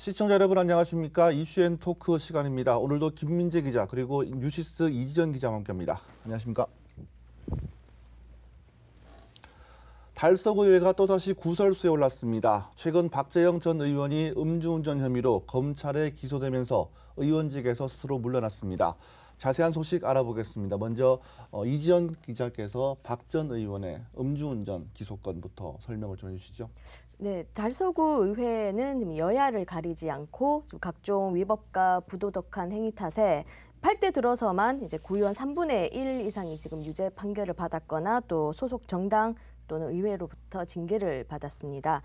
시청자 여러분 안녕하십니까. 이슈앤토크 시간입니다. 오늘도 김민재 기자 그리고 뉴시스 이지전 기자와 함께합니다. 안녕하십니까. 달서구 일가 또다시 구설수에 올랐습니다. 최근 박재영 전 의원이 음주운전 혐의로 검찰에 기소되면서 의원직에서 스스로 물러났습니다. 자세한 소식 알아보겠습니다. 먼저 어, 이지연 기자께서 박 전 의원의 음주운전 기소건부터 설명을 좀 해주시죠. 네, 달서구 의회는 여야를 가리지 않고 각종 위법과 부도덕한 행위 탓에 8대 들어서만 이제 구의원 3분의 1 이상이 지금 유죄 판결을 받았거나 또 소속 정당 또는 의회로부터 징계를 받았습니다.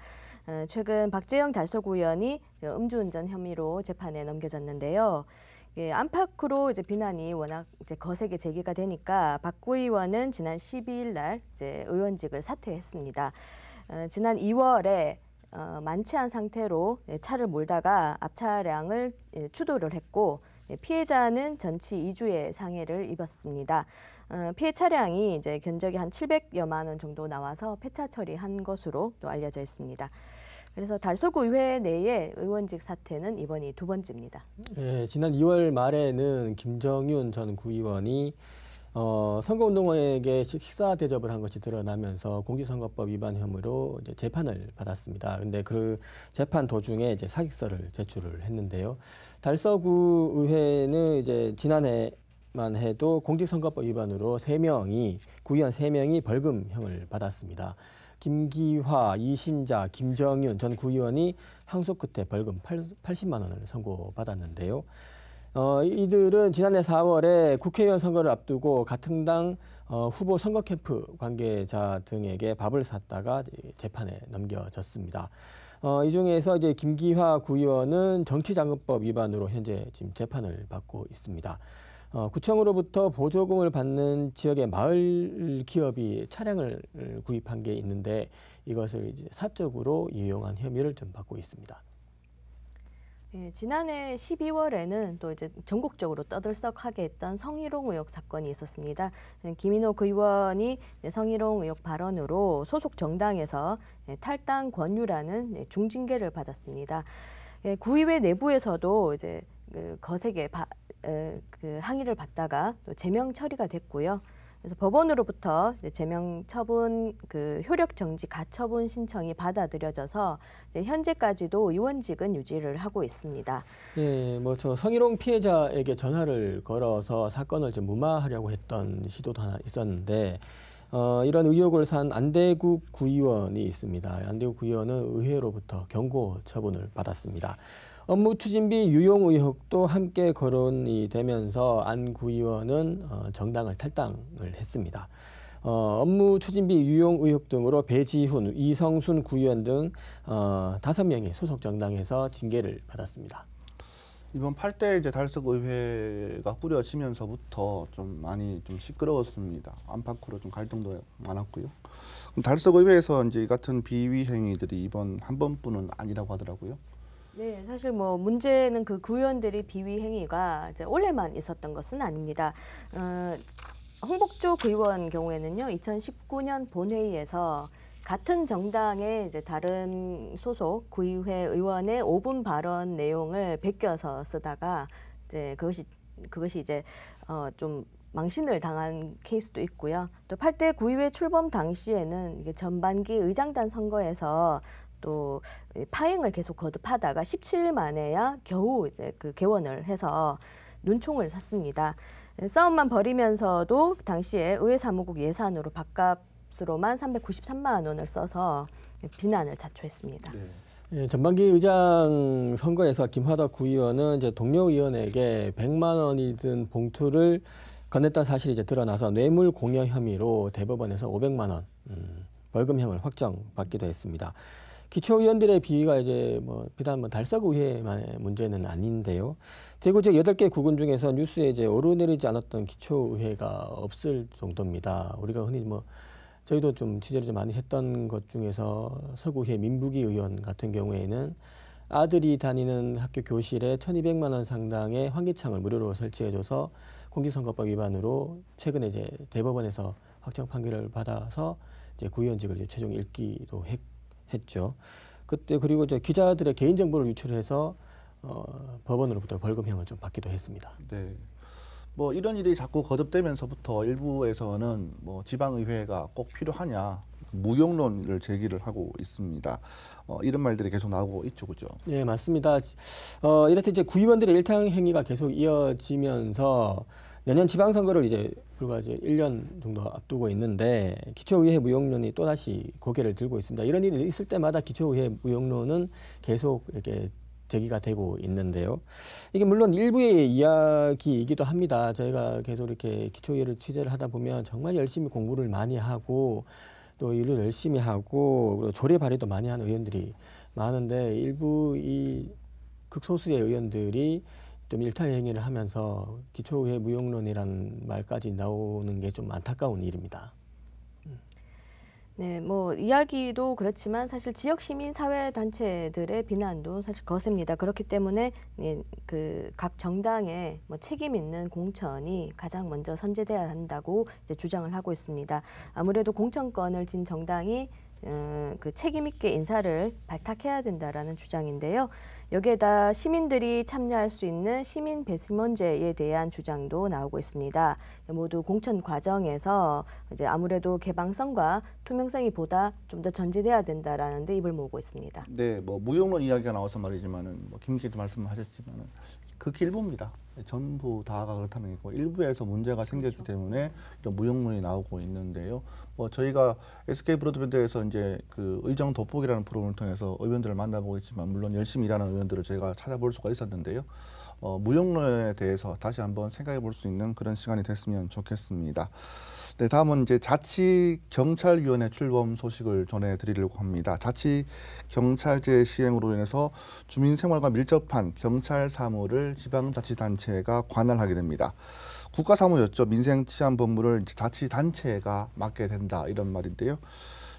어, 최근 박재영 달서구 의원이 음주운전 혐의로 재판에 넘겨졌는데요. 예, 안팎으로 이제 비난이 워낙 이제 거세게 제기가 되니까 박 의원은 지난 12일 날 이제 의원직을 사퇴했습니다. 어, 지난 2월에 어, 만취한 상태로 예, 차를 몰다가 앞차량을 예, 추돌을 했고 예, 피해자는 전치 2주의 상해를 입었습니다. 어, 피해 차량이 이제 견적이 한 700여만 원 정도 나와서 폐차 처리한 것으로 또 알려져 있습니다. 그래서 달서구의회 내에 의원직 사태는 이번이 두 번째입니다. 예, 지난 2월 말에는 김정윤 전 구의원이 어, 선거운동에게 식사 대접을 한 것이 드러나면서 공직선거법 위반 혐의로 이제 재판을 받았습니다. 근데 그 재판 도중에 이제 사직서를 제출을 했는데요. 달서구 의회는 이제 지난해 만 해도 공직선거법 위반으로 세명이 구의원 세명이 벌금형을 받았습니다. 김기화, 이신자, 김정윤 전 구의원이 항소 끝에 벌금 80만 원을 선고받았는데요. 어, 이들은 지난해 4월에 국회의원 선거를 앞두고 같은 당 어, 후보 선거 캠프 관계자 등에게 밥을 샀다가 재판에 넘겨졌습니다. 어, 이 중에서 이제 김기화 구의원은 정치자금법 위반으로 현재 지금 재판을 받고 있습니다. 어, 구청으로부터 보조금을 받는 지역의 마을 기업이 차량을 구입한 게 있는데 이것을 이제 사적으로 이용한 혐의를 좀 받고 있습니다. 예, 지난해 12월에는 또 이제 전국적으로 떠들썩하게 했던 성희롱 의혹 사건이 있었습니다. 예, 김인호 그 의원이 성희롱 의혹 발언으로 소속 정당에서 예, 탈당 권유라는 예, 중징계를 받았습니다. 예, 구의회 내부에서도 이제 그 거세게 바, 그 항의를 받다가 또 제명 처리가 됐고요. 그래서 법원으로부터 제명 처분 그 효력 정지 가처분 신청이 받아들여져서 현재까지도 의원직은 유지를 하고 있습니다. 예, 뭐저 성희롱 피해자에게 전화를 걸어서 사건을 좀 무마하려고 했던 시도도 하나 있었는데 어, 이런 의혹을 산 안대국 구의원이 있습니다. 안대국 구의원은 의회로부터 경고 처분을 받았습니다. 업무 추진비 유용 의혹도 함께 거론이 되면서 안 구의원은 어, 정당을 탈당을 했습니다. 어, 업무 추진비 유용 의혹 등으로 배지훈, 이성순 구의원 등 어, 다섯 명이 소속 정당에서 징계를 받았습니다. 이번 8대 이제 달석 의회가 꾸려지면서부터 좀 많이 좀 시끄러웠습니다. 안팎으로 좀 갈등도 많았고요. 달석 의회에서 이제 같은 비위 행위들이 이번 한 번뿐은 아니라고 하더라고요. 네, 사실 뭐 문제는 그 구의원들이 비위 행위가 이제 올해만 있었던 것은 아닙니다. 어, 홍복조 의원 경우에는요, 2019년 본회의에서 같은 정당의 이제 다른 소속 구의회 의원의 5분 발언 내용을 베껴서 쓰다가 이제 그것이 그것이 이제 어좀 망신을 당한 케이스도 있고요. 또 8대 구의회 출범 당시에는 이게 전반기 의장단 선거에서 또 파행을 계속 거듭하다가 17일 만에야 겨우 이제 그 개원을 해서 눈총을 샀습니다. 싸움만 벌이면서도 당시에 의회 사무국 예산으로 밥값으로만 393만 원을 써서 비난을 자초했습니다. 네. 예, 전반기 의장 선거에서 김하다 구의원은 이제 동료 의원에게 100만 원이든 봉투를 건넸던 사실이 이제 드러나서 뇌물 공여 혐의로 대법원에서 500만 원 음, 벌금형을 확정받기도 했습니다. 기초의원들의 비위가 이제 뭐 비단 뭐 달서구의회만의 문제는 아닌데요. 대구 지역 여개 구군 중에서 뉴스에 이제 오르내리지 않았던 기초의회가 없을 정도입니다. 우리가 흔히 뭐 저희도 좀 취재를 좀 많이 했던 것 중에서 서구회 민부기 의원 같은 경우에는 아들이 다니는 학교 교실에 1,200만 원 상당의 환기창을 무료로 설치해줘서 공직선거법 위반으로 최근에 이제 대법원에서 확정 판결을 받아서 이제 구의원직을 이제 최종 잃기도 했고. 했죠. 그때 그리고 저 기자들의 개인 정보를 유출해서 어, 법원으로부터 벌금형을 좀 받기도 했습니다. 네. 뭐 이런 일이 자꾸 거듭되면서부터 일부에서는 뭐 지방의회가 꼭 필요하냐 무용론을 제기를 하고 있습니다. 어, 이런 말들이 계속 나오고 있죠, 그죠? 네, 맞습니다. 어, 이렇듯 이제 구의원들의 일탈 행위가 계속 이어지면서 내년 지방선거를 이제 불과 이제 1년 정도 앞두고 있는데 기초의회 무용론이 또다시 고개를 들고 있습니다. 이런 일이 있을 때마다 기초의회 무용론은 계속 이렇게 제기가 되고 있는데요. 이게 물론 일부의 이야기이기도 합니다. 저희가 계속 이렇게 기초의회를 취재를 하다 보면 정말 열심히 공부를 많이 하고 또 일을 열심히 하고 그리고 조례 발의도 많이 하는 의원들이 많은데 일부 이 극소수의 의원들이 좀 일탈행위를 하면서 기초의회 무용론이란 말까지 나오는 게 좀 안타까운 일입니다. 네, 뭐 이야기도 그렇지만 사실 지역 시민 사회 단체들의 비난도 사실 거셉니다. 그렇기 때문에 예, 그각 정당의 뭐 책임 있는 공천이 가장 먼저 선제돼야 한다고 주장을 하고 있습니다. 아무래도 공천권을 진 정당이 어, 그 책임 있게 인사를 발탁해야 된다라는 주장인데요. 여기에다 시민들이 참여할 수 있는 시민 배심원제에 대한 주장도 나오고 있습니다. 모두 공천 과정에서 이제 아무래도 개방성과 투명성이 보다 좀 더 전제돼야 된다라는 데 입을 모으고 있습니다. 네, 뭐 무용론 이야기가 나와서 말이지만은 뭐 김기도 말씀하셨지만은 극히 일부입니다. 전부 다가 그렇다는 얘고 일부에서 문제가 그렇죠. 생겼기 때문에 무용론이 나오고 있는데요. 뭐 저희가 SK 브로드밴드에서 이제 그 의정 돋보기라는 프로그램을 통해서 의원들을 만나보고 있지만 물론 열심히 일하는 의원들을 저희가 찾아볼 수가 있었는데요. 어, 무용론에 대해서 다시 한번 생각해 볼 수 있는 그런 시간이 됐으면 좋겠습니다. 네, 다음은 이제 자치 경찰위원회 출범 소식을 전해 드리려고 합니다. 자치 경찰제 시행으로 인해서 주민 생활과 밀접한 경찰 사무를 지방자치단체가 관할하게 됩니다. 국가사무였죠. 민생 치안 법무를 자치단체가 맡게 된다 이런 말인데요.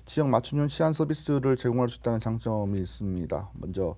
지역 맞춤형 치안 서비스를 제공할 수 있다는 장점이 있습니다. 먼저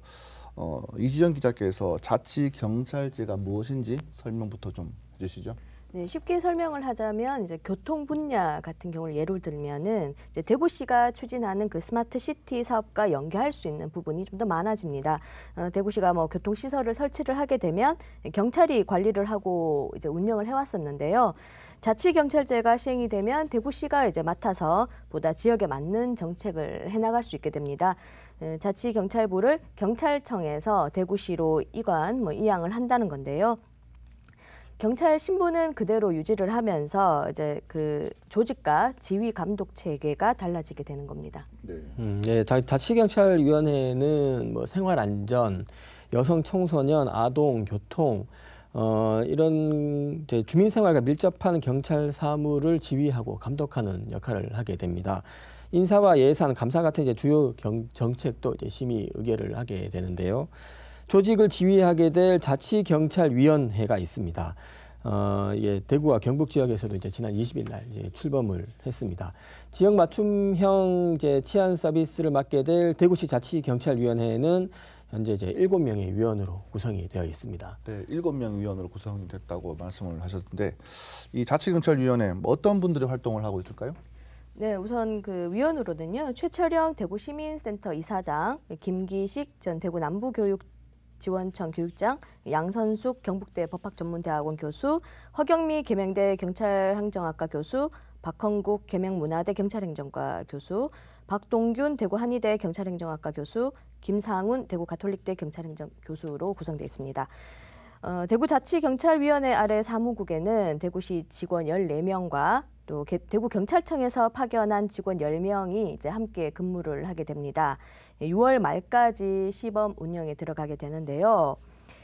어, 이지영 기자께서 자치 경찰제가 무엇인지 설명부터 좀 해주시죠. 네, 쉽게 설명을 하자면 이제 교통 분야 같은 경우를 예를 들면은 이제 대구시가 추진하는 그 스마트 시티 사업과 연계할 수 있는 부분이 좀 더 많아집니다. 어, 대구시가 뭐 교통 시설을 설치를 하게 되면 경찰이 관리를 하고 이제 운영을 해왔었는데요. 자치 경찰제가 시행이 되면 대구시가 이제 맡아서 보다 지역에 맞는 정책을 해나갈 수 있게 됩니다. 자치 경찰부를 경찰청에서 대구시로 이관 뭐 이양을 한다는 건데요. 경찰 신분은 그대로 유지를 하면서 이제 그 조직과 지휘 감독 체계가 달라지게 되는 겁니다. 네, 음, 네 자, 치경찰위원회는뭐 생활 안전, 여성 청소년, 아동, 교통 어, 이런 이제 주민 생활과 밀접한 경찰 사무를 지휘하고 감독하는 역할을 하게 됩니다. 인사와 예산, 감사 같은 이제 주요 경, 정책도 이제 심의 의결을 하게 되는데요. 조직을 지휘하게 될 자치경찰위원회가 있습니다. 어, 예, 대구와 경북 지역에서도 이제 지난 20일 날 이제 출범을 했습니다. 지역 맞춤형 이제 치안 서비스를 맡게 될 대구시 자치경찰위원회는 현재 이제 7명의 위원으로 구성이 되어 있습니다. 네, 7명 위원으로 구성이 됐다고 말씀을 하셨는데 이 자치경찰위원회 뭐 어떤 분들이 활동을 하고 있을까요? 네, 우선 그 위원으로는요. 최철영 대구시민센터 이사장, 김기식 전 대구 남부교육 지원청 교육장, 양선숙 경북대 법학전문대학원 교수, 허경미 계명대 경찰행정학과 교수, 박헌국 계명문화대 경찰행정과 교수, 박동균 대구 한의대 경찰행정학과 교수, 김상훈 대구 가톨릭대 경찰행정 교수로 구성되어 있습니다. 어, 대구자치경찰위원회 아래 사무국에는 대구시 직원 14명과 또 대구 경찰청에서 파견한 직원 10명이 이제 함께 근무를 하게 됩니다. 6월 예, 말까지 시범 운영에 들어가게 되는데요.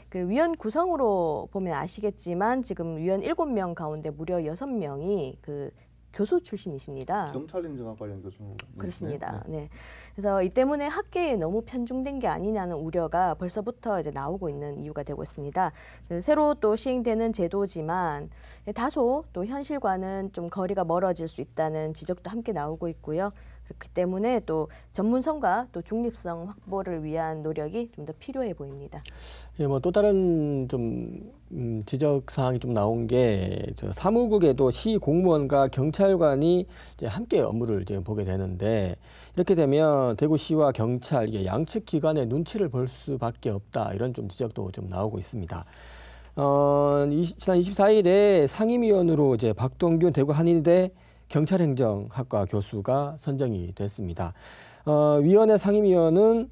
그 위원 구성으로 보면 아시겠지만 지금 위원 7명 가운데 무려 6명이 그 교수 출신이십니다. 경찰인증학 관련 교수. 그렇습니다. 네. 네. 그래서 이 때문에 학계에 너무 편중된 게 아니냐는 우려가 벌써부터 이제 나오고 있는 이유가 되고 있습니다. 그 새로 또 시행되는 제도지만 다소 또 현실과는 좀 거리가 멀어질 수 있다는 지적도 함께 나오고 있고요. 그렇기 때문에 또 전문성과 또 중립성 확보를 위한 노력이 좀 더 필요해 보입니다. 예, 뭐 또 다른 좀 음, 지적 사항이 좀 나온 게 사무국에도 시 공무원과 경찰관이 이제 함께 업무를 이제 보게 되는데 이렇게 되면 대구시와 경찰 이게 양측 기관의 눈치를 볼 수밖에 없다 이런 좀 지적도 좀 나오고 있습니다. 어, 이, 지난 24일에 상임위원으로 이제 박동균 대구 한의대 경찰행정학과 교수가 선정이 됐습니다. 어, 위원회 상임위원은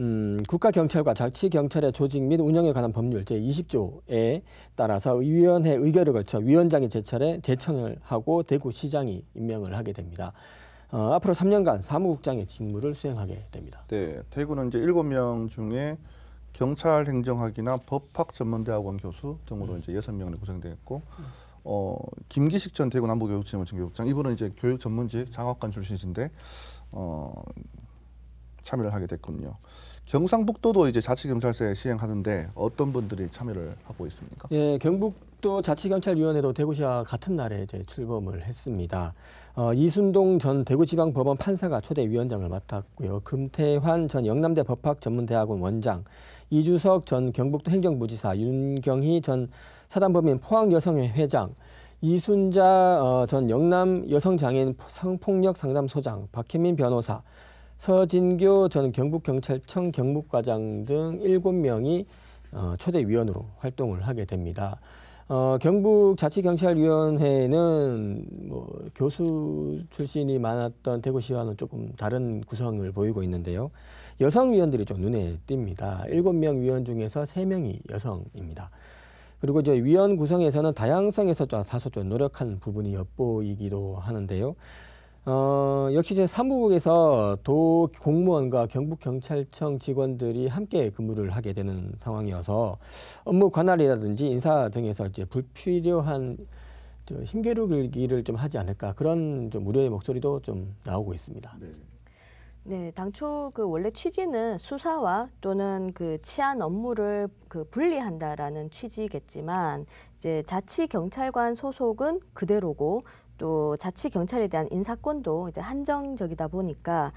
음, 국가경찰과 자치경찰의 조직 및 운영에 관한 법률 제20조에 따라서 위원회 의결을 거쳐 위원장이 제철에 재청을 하고 대구시장이 임명을 하게 됩니다. 어, 앞으로 3년간 사무국장의 직무를 수행하게 됩니다. 네, 대구는 이제 7명 중에 경찰 행정학이나 법학 전문대학원 교수 등으로 음. 이제 6명이 구성되어 있고 음. 어, 김기식 전 대구 남부교육지원 전교육장 이분은 이제 교육 전문직 장학관 출신이신데 어, 참여를 하게 됐군요. 경상북도도 이제 자치경찰제 시행하는데 어떤 분들이 참여를 하고 있습니까? 예, 경북도 자치경찰위원회도 대구시와 같은 날에 이제 출범을 했습니다. 어, 이순동 전 대구지방법원 판사가 초대 위원장을 맡았고요. 금태환 전 영남대 법학전문대학원 원장, 이주석 전 경북도 행정부지사, 윤경희 전 사단법인 포항여성회 회장, 이순자 어, 전 영남 여성장애인 성폭력 상담소장, 박혜민 변호사, 서진교 전 경북경찰청 경북과장 등 7명이 어, 초대위원으로 활동을 하게 됩니다. 어, 경북자치경찰위원회는 뭐 교수 출신이 많았던 대구시와는 조금 다른 구성을 보이고 있는데요. 여성 위원들이 좀 눈에 띕니다. 7명 위원 중에서 3명이 여성입니다. 그리고 이제 위원 구성에서는 다양성에서 다소 좀 노력한 부분이 엿보이기도 하는데요. 어, 역시 제 3부국에서 도 공무원과 경북경찰청 직원들이 함께 근무를 하게 되는 상황이어서 업무 관할이라든지 인사 등에서 이제 불필요한 힘겨루기를 좀 하지 않을까 그런 좀 우려의 목소리도 좀 나오고 있습니다. 네. 네, 당초 그 원래 취지는 수사와 또는 그 치안 업무를 그 분리한다라는 취지겠지만 이제 자치 경찰관 소속은 그대로고 또 자치 경찰에 대한 인사권도 이제 한정적이다 보니까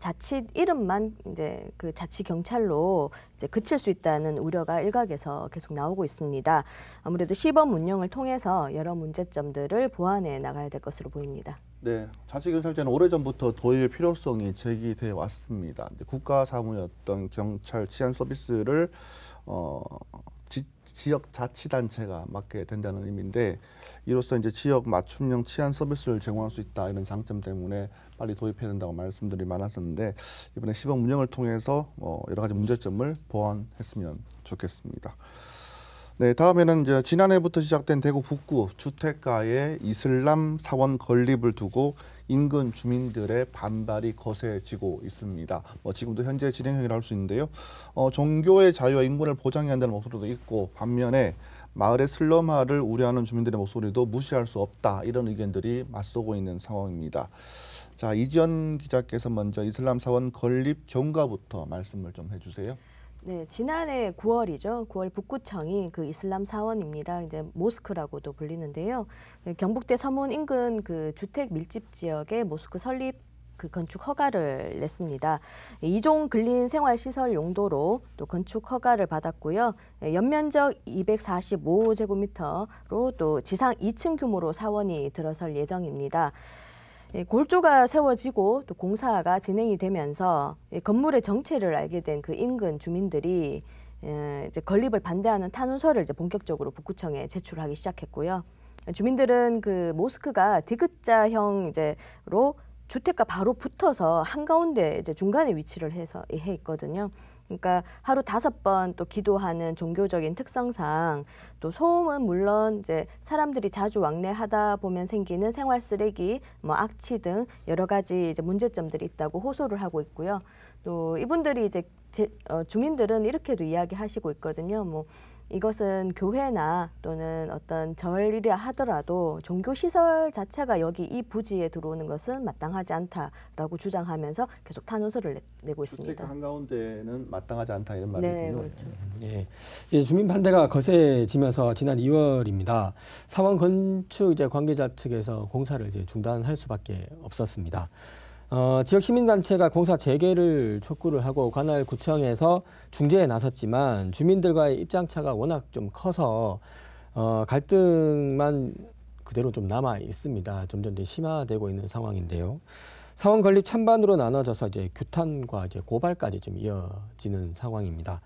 자칫 이름만 이제 그 자치 경찰로 이제 그칠 수 있다는 우려가 일각에서 계속 나오고 있습니다. 아무래도 시범 운영을 통해서 여러 문제점들을 보완해 나가야 될 것으로 보입니다. 네, 자치 경찰제는 오래전부터 도입 필요성이 제기돼 왔습니다. 국가 사무였던 경찰 치안 서비스를 어 지, 지역 자치단체가 맡게 된다는 의미인데 이로써 이제 지역 맞춤형 치안 서비스를 제공할 수 있다 이런 장점 때문에 빨리 도입해야 된다고 말씀들이 많았었는데 이번에 시범 운영을 통해서 뭐 여러 가지 문제점을 보완했으면 좋겠습니다. 네, 다음에는 이제 지난해부터 시작된 대구 북구 주택가에 이슬람 사원 건립을 두고 인근 주민들의 반발이 거세지고 있습니다. 뭐 지금도 현재 진행형이라 할수 있는데요. 어, 종교의 자유와 인권을 보장해야 한다는 목소리도 있고 반면에 마을의 슬럼화를 우려하는 주민들의 목소리도 무시할 수 없다 이런 의견들이 맞서고 있는 상황입니다. 자 이지연 기자께서 먼저 이슬람 사원 건립 경과부터 말씀을 좀 해주세요. 네, 지난해 9월이죠. 9월 북구청이 그 이슬람 사원입니다. 이제 모스크라고도 불리는데요. 네, 경북대 서문 인근 그 주택 밀집 지역에 모스크 설립 그 건축 허가를 냈습니다. 이종 근린 생활시설 용도로 또 건축 허가를 받았고요. 네, 연면적 245제곱미터로 또 지상 2층 규모로 사원이 들어설 예정입니다. 예, 골조가 세워지고 또 공사가 진행이 되면서 예, 건물의 정체를 알게 된 그 인근 주민들이 예, 이제 건립을 반대하는 탄원서를 이제 본격적으로 북구청에 제출하기 시작했고요. 주민들은 그 모스크가 디귿자형 이제로 주택과 바로 붙어서 한가운데 이제 중간에 위치를 해서 해 있거든요. 그러니까 하루 다섯 번 또 기도하는 종교적인 특성상 또 소음은 물론 이제 사람들이 자주 왕래하다 보면 생기는 생활 쓰레기, 뭐 악취 등 여러 가지 이제 문제점들이 있다고 호소를 하고 있고요. 또 이분들이 이제 제, 어, 주민들은 이렇게도 이야기하시고 있거든요. 뭐 이것은 교회나 또는 어떤 절이라 하더라도 종교 시설 자체가 여기 이 부지에 들어오는 것은 마땅하지 않다라고 주장하면서 계속 탄원서를 내, 고 있습니다. 한 가운데는 마땅하지 않다 이런 말이군요. 네, 그렇죠. 예, 예, 주민 반대가 거세지면서 지난 2월입니다. 사원 건축 이제 관계자 측에서 공사를 이제 중단할 수밖에 없었습니다. 어, 지역 시민단체가 공사 재개를 촉구를 하고 관할 구청에서 중재에 나섰지만 주민들과의 입장차가 워낙 좀 커서 어, 갈등만 그대로 좀 남아 있습니다. 점점 더 심화되고 있는 상황인데요. 사원 건립 찬반으로 나눠져서 이제 규탄과 이제 고발까지 좀 이어지는 상황입니다.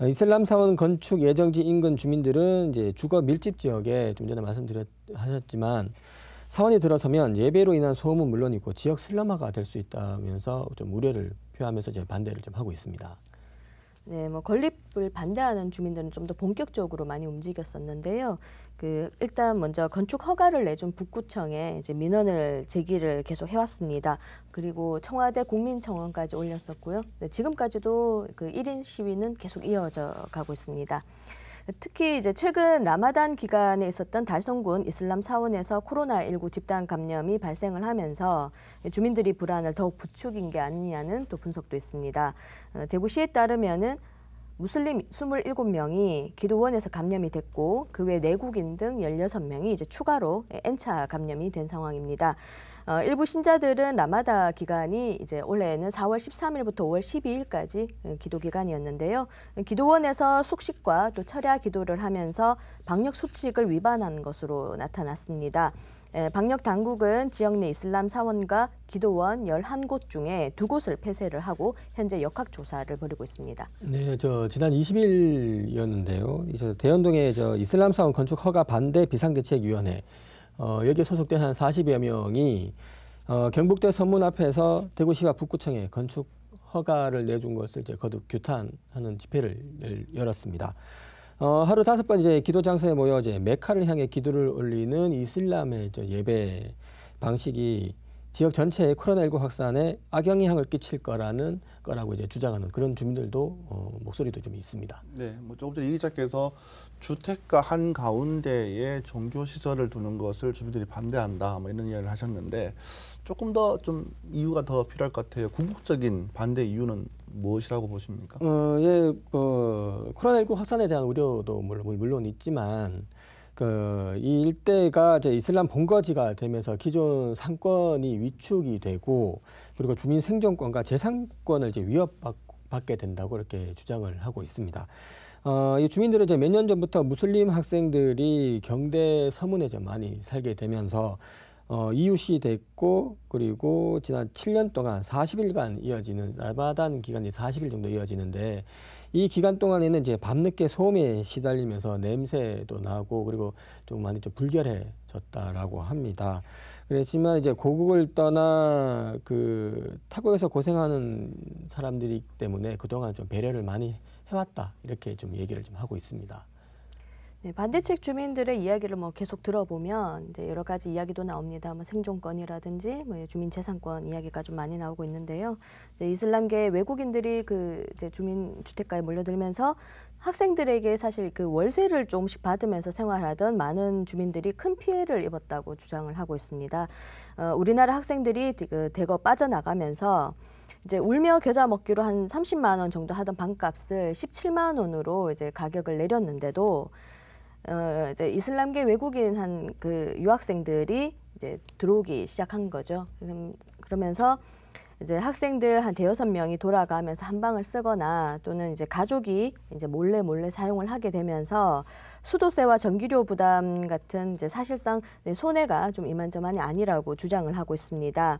어, 이슬람 사원 건축 예정지 인근 주민들은 이제 주거 밀집 지역에 좀 전에 말씀드렸 하셨지만 사원이 들어서면 예배로 인한 소음은 물론이고 지역 슬라마가될 수 있다면서 좀 우려를 표하면서 이제 반대를 좀 하고 있습니다. 네, 뭐 건립을 반대하는 주민들은 좀 더 본격적으로 많이 움직였었는데요. 그 일단 먼저 건축 허가를 내준 북구청에 이제 민원을 제기를 계속 해왔습니다. 그리고 청와대 국민청원까지 올렸었고요. 네, 지금까지도 그 1인 시위는 계속 이어져 가고 있습니다. 특히 이제 최근 라마단 기간에 있었던 달성군 이슬람 사원에서 코로나19 집단 감염이 발생을 하면서 주민들이 불안을 더욱 부추긴 게 아니냐는 또 분석도 있습니다. 어, 대구시에 따르면은 무슬림 27명이 기도원에서 감염이 됐고 그 외 내국인 등 16명이 이제 추가로 N차 감염이 된 상황입니다. 어, 일부 신자들은 라마다 기간이 이제 올해에는 4월 13일부터 5월 12일까지 예, 기도 기간이었는데요. 기도원에서 숙식과 또 철야 기도를 하면서 방역 수칙을 위반한 것으로 나타났습니다. 예, 방역 당국은 지역 내 이슬람 사원과 기도원 11곳 중에 두 곳을 폐쇄를 하고 현재 역학 조사를 벌이고 있습니다. 네, 저 지난 20일이었는데요. 이제 대연동에 저 이슬람 사원 건축 허가 반대 비상대책위원회 어, 여기에 소속된 한 40여 명이 어, 경북대 선문 앞에서 대구시와 북구청에 건축 허가를 내준 것을 이제 거듭 규탄하는 집회를 열었습니다. 어, 하루 다섯 번 이제 기도 장소에 모여 이제 메카를 향해 기도를 올리는 이슬람의 저 예배 방식이 지역 전체에 코로나19 확산에 악영향을 끼칠 거라는 거라고 이제 주장하는 그런 주민들도 어, 목소리도 좀 있습니다. 네, 뭐 조금 전이 기자께서 주택가 한 가운데에 종교 시설을 두는 것을 주민들이 반대한다, 뭐 이런 이야기를 하셨는데 조금 더 좀 이유가 더 필요할 것 같아요. 궁극적인 반대 이유는 무엇이라고 보십니까? 어, 예, 어, 뭐 코로나19 확산에 대한 우려도 물론, 물론 있지만. 음. 그이 일대가 이제 이슬람 본거지가 되면서 기존 상권이 위축이 되고 그리고 주민 생존권과 재산권을 이제 위협받게 된다고 이렇게 주장을 하고 있습니다. 어, 이 주민들은 이제 몇 년 전부터 무슬림 학생들이 경대 서문에 좀 많이 살게 되면서 어, 이웃이 됐고 그리고 지난 7년 동안 40일간 이어지는 라마단 기간이 40일 정도 이어지는데 이 기간 동안에는 이제 밤늦게 소음에 시달리면서 냄새도 나고 그리고 좀 많이 좀 불결해졌다라고 합니다. 그렇지만 이제 고국을 떠나 그 타국에서 고생하는 사람들이기 때문에 그동안 좀 배려를 많이 해왔다 이렇게 좀 얘기를 좀 하고 있습니다. 네, 반대측 주민들의 이야기를 뭐 계속 들어보면 이제 여러 가지 이야기도 나옵니다. 뭐 생존권이라든지 뭐 주민 재산권 이야기가 좀 많이 나오고 있는데요. 이제 이슬람계 외국인들이 그 이제 주민 주택가에 몰려들면서 학생들에게 사실 그 월세를 조금씩 받으면서 생활하던 많은 주민들이 큰 피해를 입었다고 주장을 하고 있습니다. 어, 우리나라 학생들이 그 대거 빠져나가면서 이제 울며 겨자 먹기로 한 30만 원 정도 하던 방값을 17만 원으로 이제 가격을 내렸는데도 어, 이제 이슬람계 외국인 한 그 유학생들이 이제 들어오기 시작한 거죠. 그러면서 이제 학생들 한 대여섯 명이 돌아가면서 한 방을 쓰거나 또는 이제 가족이 이제 몰래 몰래 사용을 하게 되면서 수도세와 전기료 부담 같은 이제 사실상 손해가 좀 이만저만이 아니라고 주장을 하고 있습니다.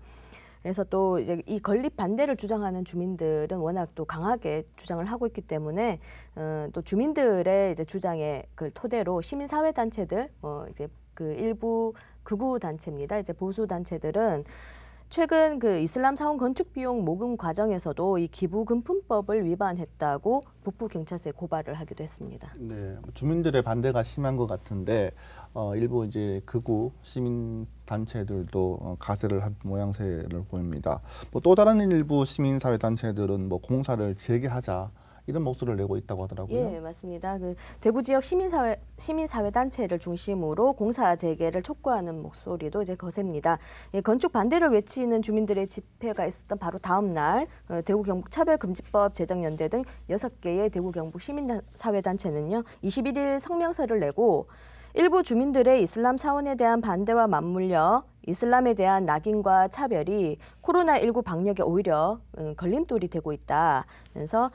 그래서 또 이제 이 건립 반대를 주장하는 주민들은 워낙 또 강하게 주장을 하고 있기 때문에 어, 또 주민들의 이제 주장에 그 토대로 시민사회 단체들 뭐 이게 그 일부 극우 단체입니다. 이제 보수 단체들은 최근 그 이슬람 사원 건축 비용 모금 과정에서도 이 기부금품법을 위반했다고 북부 경찰서에 고발을 하기도 했습니다. 네, 뭐 주민들의 반대가 심한 것 같은데 어, 일부 이제 극우 시민 단체들도 어, 가세를 한 모양새를 보입니다. 뭐또 다른 일부 시민 사회 단체들은 뭐 공사를 재개하자. 이런 목소리를 내고 있다고 하더라고요. 예, 맞습니다. 그 대구 지역 시민사회 시민사회 단체를 중심으로 공사 재개를 촉구하는 목소리도 이제 거셉니다. 예, 건축 반대를 외치는 주민들의 집회가 있었던 바로 다음 날 어, 대구 경북 차별 금지법 제정 연대 등 여섯 개의 대구 경북 시민사회 단체는요. 21일 성명서를 내고 일부 주민들의 이슬람 사원에 대한 반대와 맞물려 이슬람에 대한 낙인과 차별이 코로나19 방역에 오히려 음, 걸림돌이 되고 있다면서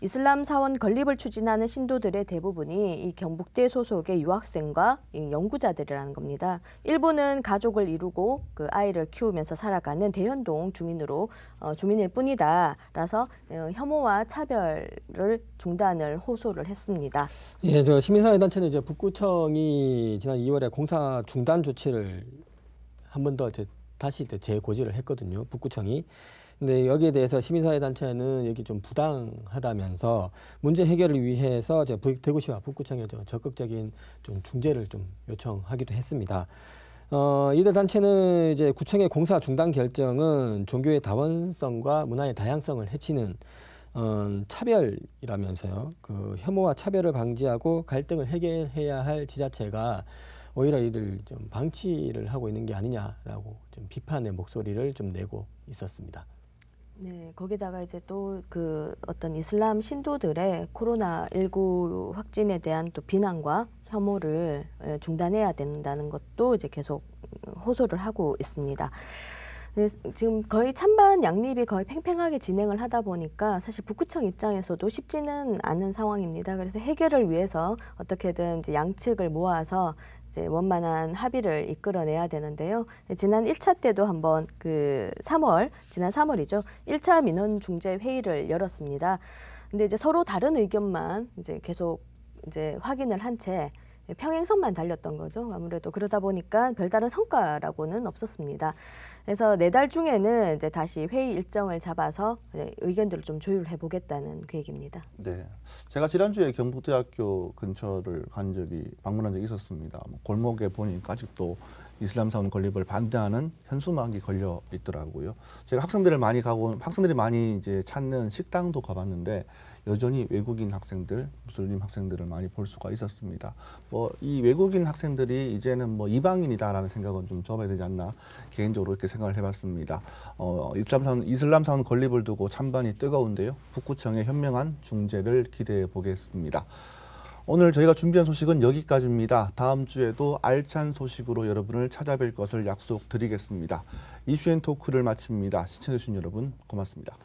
이슬람 사원 건립을 추진하는 신도들의 대부분이 이 경북대 소속의 유학생과 연구자들이라는 겁니다. 일부는 가족을 이루고 그 아이를 키우면서 살아가는 대현동 주민으로 어, 주민일 뿐이다. 라서 어, 혐오와 차별을 중단을 호소를 했습니다. 예, 저 시민사회단체는 이제 북구청이 지난 2월에 공사 중단 조치를 한 번 더 다시 재고지를 했거든요. 북구청이. 근데 네, 여기에 대해서 시민사회 단체는 여기 좀 부당하다면서 문제 해결을 위해서 제 대구시와 북구청에 좀 적극적인 좀 중재를 좀 요청하기도 했습니다. 어, 이들 단체는 이제 구청의 공사 중단 결정은 종교의 다원성과 문화의 다양성을 해치는 어, 차별이라면서요. 그 혐오와 차별을 방지하고 갈등을 해결해야 할 지자체가 오히려 이들 좀 방치를 하고 있는 게 아니냐라고 좀 비판의 목소리를 좀 내고 있었습니다. 네, 거기다가 이제 또 그 어떤 이슬람 신도들의 코로나 19 확진에 대한 또 비난과 혐오를 예, 중단해야 된다는 것도 이제 계속 호소를 하고 있습니다. 네, 지금 거의 찬반 양립이 거의 팽팽하게 진행을 하다 보니까 사실 북구청 입장에서도 쉽지는 않은 상황입니다. 그래서 해결을 위해서 어떻게든 이제 양측을 모아서 이제 원만한 합의를 이끌어내야 되는데요. 네, 지난 1차 때도 한번 그 3월, 지난 3월이죠. 1차 민원 중재 회의를 열었습니다. 근데 이제 서로 다른 의견만 이제 계속 이제 확인을 한채 평행선만 달렸던 거죠. 아무래도 그러다 보니까 별다른 성과라고는 없었습니다. 그래서 내달 네 중에는 이제 다시 회의 일정을 잡아서 의견들을 좀 조율해 보겠다는 계획입니다. 네, 제가 지난주에 경북대학교 근처를 간 적이 방문한 적이 있었습니다. 뭐 골목에 보니까 아직도 이슬람 사원 건립을 반대하는 현수막이 걸려 있더라고요. 제가 학생들을 많이 가고 학생들이 많이 이제 찾는 식당도 가봤는데 여전히 외국인 학생들, 무슬림 학생들을 많이 볼 수가 있었습니다. 뭐 이 외국인 학생들이 이제는 뭐 이방인이다라는 생각은 좀 접어야 되지 않나 개인적으로 이렇게 생각을 해봤습니다. 어, 이슬람사원, 이슬람사원 건립을 두고 찬반이 뜨거운데요. 북구청의 현명한 중재를 기대해 보겠습니다. 오늘 저희가 준비한 소식은 여기까지입니다. 다음 주에도 알찬 소식으로 여러분을 찾아뵐 것을 약속드리겠습니다. 이슈앤토크를 마칩니다. 시청해주신 여러분 고맙습니다.